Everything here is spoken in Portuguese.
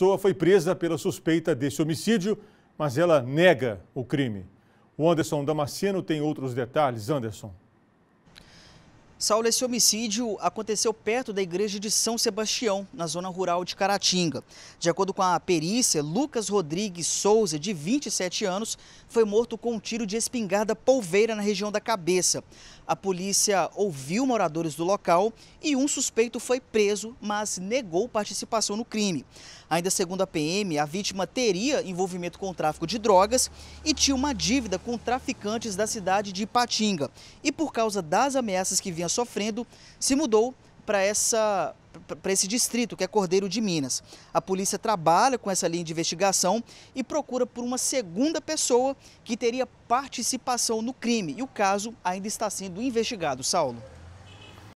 pessoa foi presa pela suspeita desse homicídio, mas ela nega o crime. O Anderson Damasceno tem outros detalhes. Anderson. Saulo, esse homicídio aconteceu perto da igreja de São Sebastião, na zona rural de Caratinga. De acordo com a perícia, Lucas Rodrigues Souza, de 27 anos, foi morto com um tiro de espingarda polveira na região da cabeça. A polícia ouviu moradores do local e um suspeito foi preso, mas negou participação no crime. Ainda segundo a PM, a vítima teria envolvimento com o tráfico de drogas e tinha uma dívida com traficantes da cidade de Ipatinga. E por causa das ameaças que vinha sofrendo, se mudou para essa para esse distrito, que é Cordeiro de Minas. A polícia trabalha com essa linha de investigação e procura por uma segunda pessoa que teria participação no crime. E o caso ainda está sendo investigado, Saulo.